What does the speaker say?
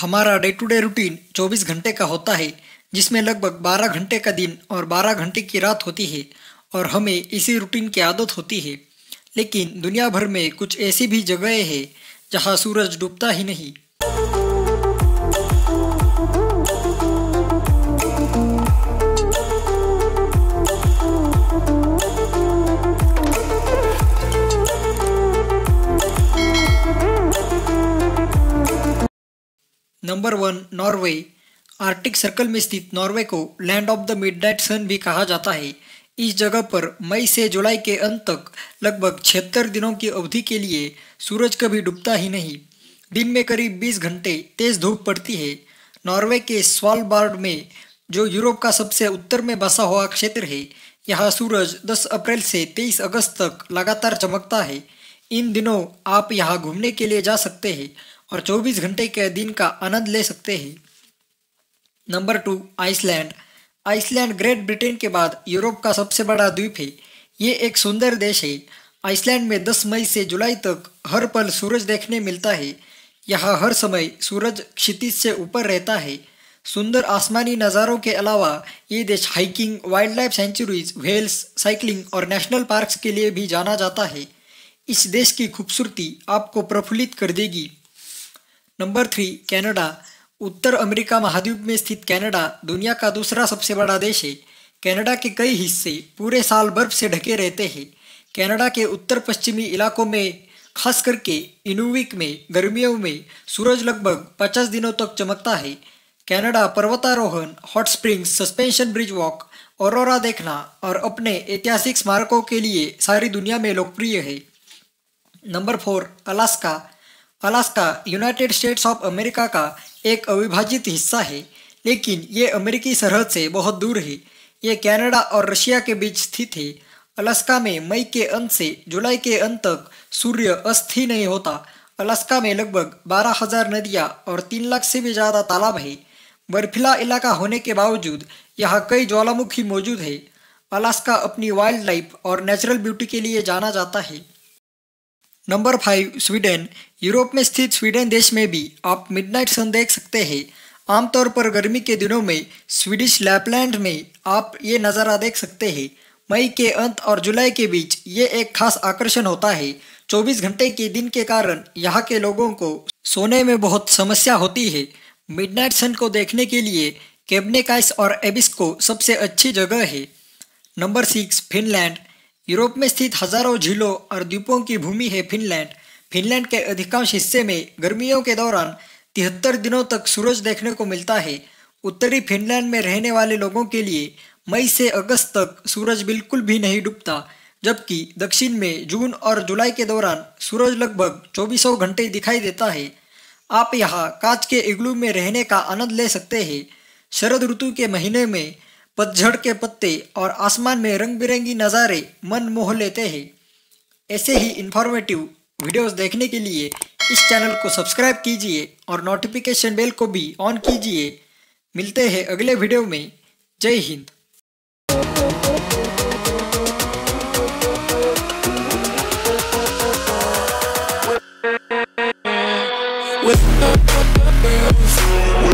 हमारा day to day routine 24 घंटे का होता है जिसमें लगभग 12 घंटे का दिन और 12 घंटे की रात होती है और हमें इसी रूटीन की आदत होती है लेकिन दुनिया भर में कुछ ऐसी भी जगहें हैं जहाँ सूरज डूबता ही नहीं number one Norway Arctic circle में स्थित नॉर्वे को land of the night sun भी कहा जाता है इस जगह पर मई से जुलाई के अंत तक लगभग छिहत्तर दिनों की अवधि के लिए सूरज कभी डूबता ही नहीं दिन में करीब 20 घंटे तेज धूप पड़ती है नॉर्वे के स्वालबार्ड में जो यूरोप का सबसे उत्तर में बसा हुआ क्षेत्र है यहाँ सूरज 10 अप्रैल से 23 अगस्त तक लगातार चमकता है इन दिनों आप यहाँ घूमने के लिए जा सकते हैं और 24 घंटे के दिन का आनंद ले सकते हैं number two Iceland Iceland Great Britain के बाद यूरोप का सबसे बड़ा द्वीप है ये एक सुंदर देश है आइसलैंड में 10 मई से जुलाई तक हर पल सूरज देखने मिलता है यहाँ हर समय सूरज क्षितिज से ऊपर रहता है सुंदर आसमानी नज़ारों के अलावा ये देश hiking wildlife sanctuaries whales cycling और नेशनल पार्क्स के लिए भी जाना जाता है इस देश की खूबसूरती आपको प्रफुल्लित कर देगी नंबर थ्री कनाडा उत्तर अमेरिका महाद्वीप में स्थित कनाडा दुनिया का दूसरा सबसे बड़ा देश है कनाडा के कई हिस्से पूरे साल बर्फ से ढके रहते हैं कनाडा के उत्तर पश्चिमी इलाकों में खास करके इनुविक में गर्मियों में सूरज लगभग 50 दिनों तक चमकता है कनाडा पर्वतारोहण hot springs suspension bridge walk aurora देखना और अपने ऐतिहासिक स्मारकों के लिए सारी दुनिया में लोकप्रिय है number four Alaska Alaska United States of America का एक अविभाजित हिस्सा है लेकिन ये अमेरिकी सरहद से बहुत दूर है ये कनाडा और रशिया के बीच स्थित है अलास्का में मई के अंत से जुलाई के अंत तक सूर्य अस्त ही नहीं होता अलास्का में लगभग बारह हजार नदियाँ और तीन लाख से भी ज़्यादा तालाब है बर्फीला इलाका होने के बावजूद यहाँ कई ज्वालामुखी मौजूद है अलास्का अपनी वाइल्ड लाइफ और नेचुरल ब्यूटी के लिए जाना जाता है नंबर फाइव स्वीडन यूरोप में स्थित स्वीडन देश में भी आप मिडनाइट सन देख सकते हैं आमतौर पर गर्मी के दिनों में स्वीडिश लैपलैंड में आप ये नज़ारा देख सकते हैं मई के अंत और जुलाई के बीच ये एक खास आकर्षण होता है 24 घंटे के दिन के कारण यहाँ के लोगों को सोने में बहुत समस्या होती है मिडनाइट सन को देखने के लिए केबनेकाइस और एबिस्को सबसे अच्छी जगह है नंबर सिक्स फिनलैंड यूरोप में स्थित हजारों झीलों और द्वीपों की भूमि है फिनलैंड फिनलैंड के अधिकांश हिस्से में गर्मियों के दौरान तिहत्तर दिनों तक सूरज देखने को मिलता है उत्तरी फिनलैंड में रहने वाले लोगों के लिए मई से अगस्त तक सूरज बिल्कुल भी नहीं डूबता जबकि दक्षिण में जून और जुलाई के दौरान सूरज लगभग चौबीसों घंटे दिखाई देता है आप यहाँ कांच के इग्लू में रहने का आनंद ले सकते हैं शरद ऋतु के महीने में पतझड़ के पत्ते और आसमान में रंग बिरंगी नज़ारे मन मोह लेते हैं ऐसे ही इन्फॉर्मेटिव वीडियोस देखने के लिए इस चैनल को सब्सक्राइब कीजिए और नोटिफिकेशन बेल को भी ऑन कीजिए मिलते हैं अगले वीडियो में जय हिंद with the